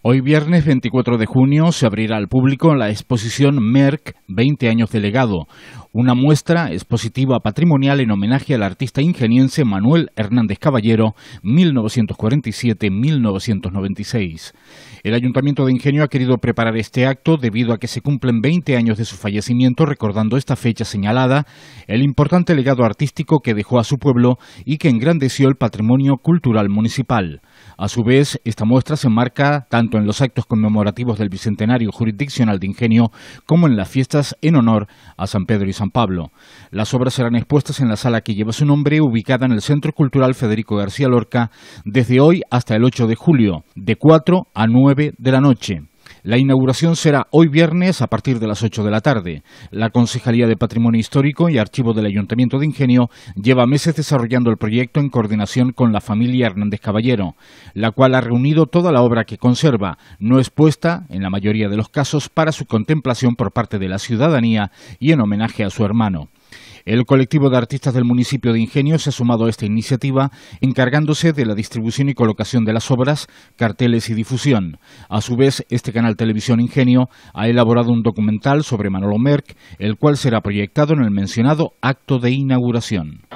Hoy viernes 24 de junio se abrirá al público la exposición Merck 20 años de legado, una muestra expositiva patrimonial en homenaje al artista ingeniense Manuel Hernández Caballero 1947-1996. El Ayuntamiento de Ingenio ha querido preparar este acto debido a que se cumplen 20 años de su fallecimiento recordando esta fecha señalada, el importante legado artístico que dejó a su pueblo y que engrandeció el patrimonio cultural municipal. A su vez, esta muestra se enmarca tanto en los actos conmemorativos del Bicentenario Jurisdiccional de Ingenio como en las fiestas en honor a San Pedro y San Pablo. Las obras serán expuestas en la sala que lleva su nombre, ubicada en el Centro Cultural Federico García Lorca, desde hoy hasta el 8 de julio, de 4 a 9 de la noche. La inauguración será hoy viernes a partir de las 8 de la tarde. La Concejalía de Patrimonio Histórico y Archivo del Ayuntamiento de Ingenio lleva meses desarrollando el proyecto en coordinación con la familia Hernández Caballero, la cual ha reunido toda la obra que conserva, no expuesta, en la mayoría de los casos, para su contemplación por parte de la ciudadanía y en homenaje a su hermano. El colectivo de artistas del municipio de Ingenio se ha sumado a esta iniciativa encargándose de la distribución y colocación de las obras, carteles y difusión. A su vez, este canal Televisión Ingenio ha elaborado un documental sobre Manolo Merck, el cual será proyectado en el mencionado acto de inauguración.